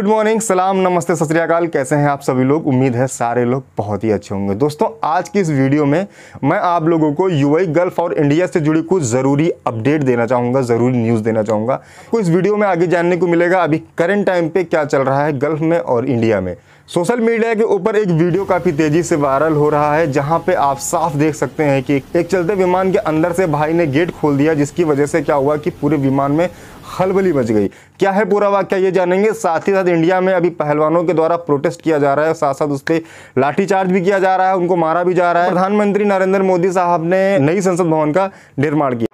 good morning सलाम नमस्ते सत कैसे हैं आप सभी लोग उम्मीद है सारे लोग बहुत ही अच्छे होंगे दोस्तों आज की इस वीडियो में मैं आप लोगों को यूएई गल्फ e और इंडिया से जुड़ी कुछ ज़रूरी अपडेट देना चाहूँगा ज़रूरी न्यूज़ देना चाहूँगा इस वीडियो में आगे जानने को मिलेगा अभी करंट टाइम पर क्या चल रहा है गल्फ में और इंडिया में सोशल मीडिया के ऊपर एक वीडियो काफ़ी तेज़ी से वायरल हो रहा है जहाँ पे आप साफ देख सकते हैं कि एक चलते विमान के अंदर से भाई ने गेट खोल दिया जिसकी वजह से क्या हुआ कि पूरे विमान में खलबली मच गई क्या है पूरा वाक्य ये जानेंगे साथ ही साथ इंडिया में अभी पहलवानों के द्वारा प्रोटेस्ट किया जा रहा है साथ साथ उस पर लाठीचार्ज भी किया जा रहा है उनको मारा भी जा रहा है प्रधानमंत्री नरेंद्र मोदी साहब ने नई संसद भवन का निर्माण किया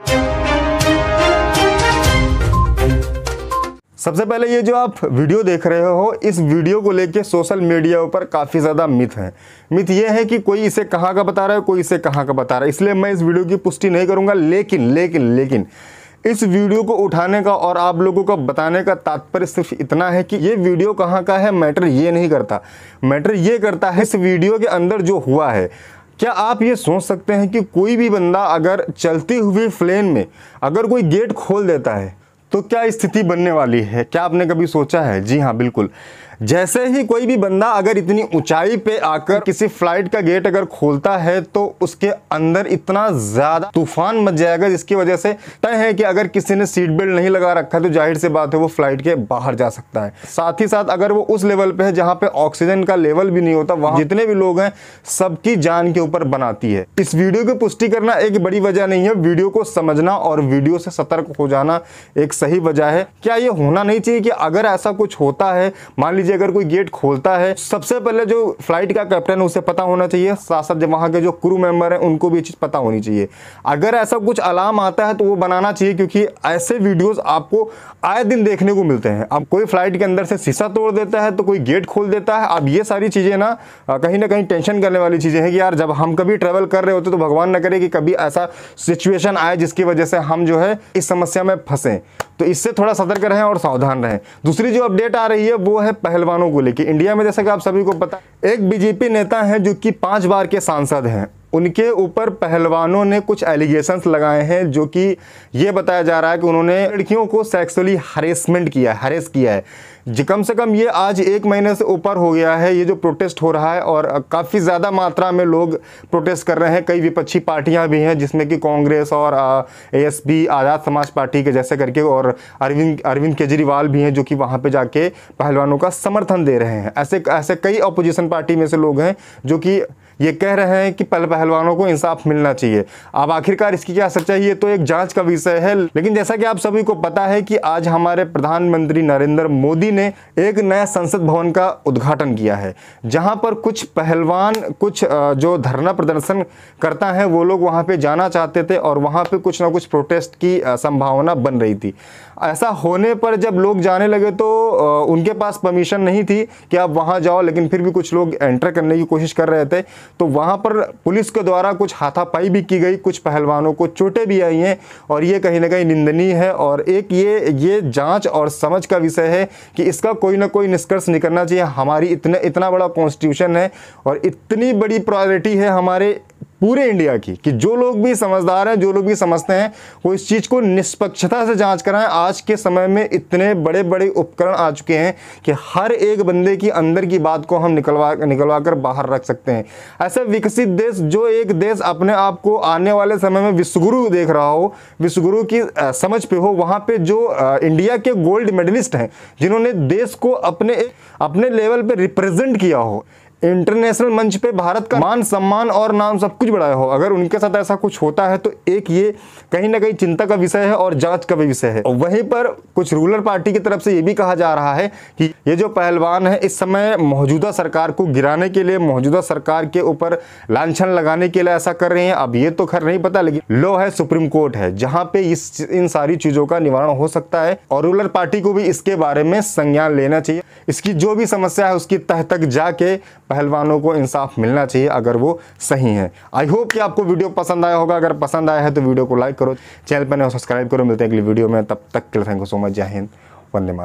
सबसे पहले ये जो आप वीडियो देख रहे हो इस वीडियो को लेके सोशल मीडिया पर काफ़ी ज़्यादा मिथ है मिथ ये है कि कोई इसे कहाँ का बता रहा है कोई इसे कहाँ का बता रहा है इसलिए मैं इस वीडियो की पुष्टि नहीं करूँगा लेकिन लेकिन लेकिन इस वीडियो को उठाने का और आप लोगों का बताने का तात्पर्य सिर्फ इतना है कि ये वीडियो कहाँ का है मैटर ये नहीं करता मैटर ये करता है इस वीडियो के अंदर जो हुआ है क्या आप ये सोच सकते हैं कि कोई भी बंदा अगर चलती हुई फ्लेन में अगर कोई गेट खोल देता है तो क्या स्थिति बनने वाली है क्या आपने कभी सोचा है जी हाँ बिल्कुल जैसे ही कोई भी बंदा अगर इतनी ऊंचाई पे आकर किसी फ्लाइट का गेट अगर खोलता है तो उसके अंदर इतना ज़्यादा तूफान मच जाएगा जिसकी वजह से तय है कि अगर किसी ने सीट बेल्ट नहीं लगा रखा तो जाहिर सी बात है वो फ्लाइट के बाहर जा सकता है साथ ही साथ अगर वो उस लेवल पे है जहाँ पे ऑक्सीजन का लेवल भी नहीं होता वहां जितने भी लोग हैं सबकी जान के ऊपर बनाती है इस वीडियो की पुष्टि करना एक बड़ी वजह नहीं है वीडियो को समझना और वीडियो से सतर्क हो जाना एक सही वजह है क्या ये होना नहीं चाहिए कि अगर ऐसा कुछ होता है मान लीजिए लीजिए अगर कोई गेट खोलता है सबसे पहले जो फ्लाइट का कैप्टन है उसे पता होना चाहिए साथ साथ वहाँ के जो क्रू मेंबर हैं उनको भी ये चीज़ पता होनी चाहिए अगर ऐसा कुछ अलार्म आता है तो वो बनाना चाहिए क्योंकि ऐसे वीडियोज़ आपको आए दिन देखने को मिलते हैं अब कोई फ्लाइट के अंदर से शीशा तोड़ देता है तो कोई गेट खोल देता है अब ये सारी चीज़ें ना कहीं ना कहीं टेंशन करने वाली चीज़ें हैं कि यार जब हम कभी ट्रेवल कर रहे होते तो भगवान ना करे कि कभी ऐसा सिचुएशन आए जिसकी वजह से हम जो है इस समस्या में फंसे तो इससे थोड़ा सतर्क रहें और सावधान रहें दूसरी जो अपडेट आ रही है वो है पहलवानों को लेकर इंडिया में जैसा कि आप सभी को पता एक बीजेपी नेता है जो कि पांच बार के सांसद हैं उनके ऊपर पहलवानों ने कुछ एलिगेशंस लगाए हैं जो कि ये बताया जा रहा है कि उन्होंने लड़कियों को सेक्सुअली हरेसमेंट किया है हरेस किया है कम से कम ये आज एक महीने से ऊपर हो गया है ये जो प्रोटेस्ट हो रहा है और काफ़ी ज़्यादा मात्रा में लोग प्रोटेस्ट कर रहे हैं कई विपक्षी पार्टियां भी हैं जिसमें कि कांग्रेस और एएसपी आज़ाद समाज पार्टी के जैसे करके और अरविंद अरविंद केजरीवाल भी हैं जो कि वहाँ पर जाके पहलवानों का समर्थन दे रहे हैं ऐसे ऐसे कई अपोजिशन पार्टी में से लोग हैं जो कि ये कह रहे हैं कि पहले पहलवानों को इंसाफ मिलना चाहिए अब आखिरकार इसकी क्या सच्चाई है तो एक जांच का विषय है लेकिन जैसा कि आप सभी को पता है कि आज हमारे प्रधानमंत्री नरेंद्र मोदी ने एक नया संसद भवन का उद्घाटन किया है जहां पर कुछ पहलवान कुछ जो धरना प्रदर्शन करता है वो लोग वहाँ पर जाना चाहते थे और वहाँ पर कुछ ना कुछ प्रोटेस्ट की संभावना बन रही थी ऐसा होने पर जब लोग जाने लगे तो उनके पास परमिशन नहीं थी कि आप वहाँ जाओ लेकिन फिर भी कुछ लोग एंटर करने की कोशिश कर रहे थे तो वहाँ पर पुलिस के द्वारा कुछ हाथापाई भी की गई कुछ पहलवानों को चोटें भी आई हैं और ये कहीं ना कहीं निंदनीय है और एक ये ये जाँच और समझ का विषय है कि इसका कोई ना कोई निष्कर्ष निकलना चाहिए हमारी इतने इतना बड़ा कॉन्स्टिट्यूशन है और इतनी बड़ी प्रायोरिटी है हमारे पूरे इंडिया की कि जो लोग भी समझदार हैं जो लोग भी समझते हैं वो इस चीज़ को निष्पक्षता से जांच कराएं आज के समय में इतने बड़े बड़े उपकरण आ चुके हैं कि हर एक बंदे की अंदर की बात को हम निकलवा निकलवा कर बाहर रख सकते हैं ऐसे विकसित देश जो एक देश अपने आप को आने वाले समय में विश्वगुरु देख रहा हो विश्वगुरु की समझ पे हो वहाँ पर जो इंडिया के गोल्ड मेडलिस्ट हैं जिन्होंने देश को अपने अपने लेवल पर रिप्रेजेंट किया हो इंटरनेशनल मंच पे भारत का मान सम्मान और नाम सब कुछ बढ़ाया हो अगर उनके साथ ऐसा कुछ होता है तो एक ये कहीं ना कहीं चिंता का विषय है और जांच का भी विषय है वहीं पर कुछ रूलर पार्टी की तरफ से ये भी कहा जा रहा है कि ये जो पहलवान है इस समय मौजूदा सरकार को गिराने के लिए मौजूदा सरकार के ऊपर लाछन लगाने के लिए ऐसा कर रहे हैं अब ये तो खैर नहीं पता लेकिन लो है सुप्रीम कोर्ट है जहाँ पे इस इन सारी चीज़ों का निवारण हो सकता है और रूलर पार्टी को भी इसके बारे में संज्ञान लेना चाहिए इसकी जो भी समस्या है उसकी तह तक जाके पहलवानों को इंसाफ मिलना चाहिए अगर वो सही हैं आई होप कि आपको वीडियो पसंद आया होगा अगर पसंद आया है तो वीडियो को लाइक करो चैनल पर सब्सक्राइब करो मिलते हैं अगली वीडियो में तब तक के लिए थैंक यू सो मच जय हिंद वंदे मात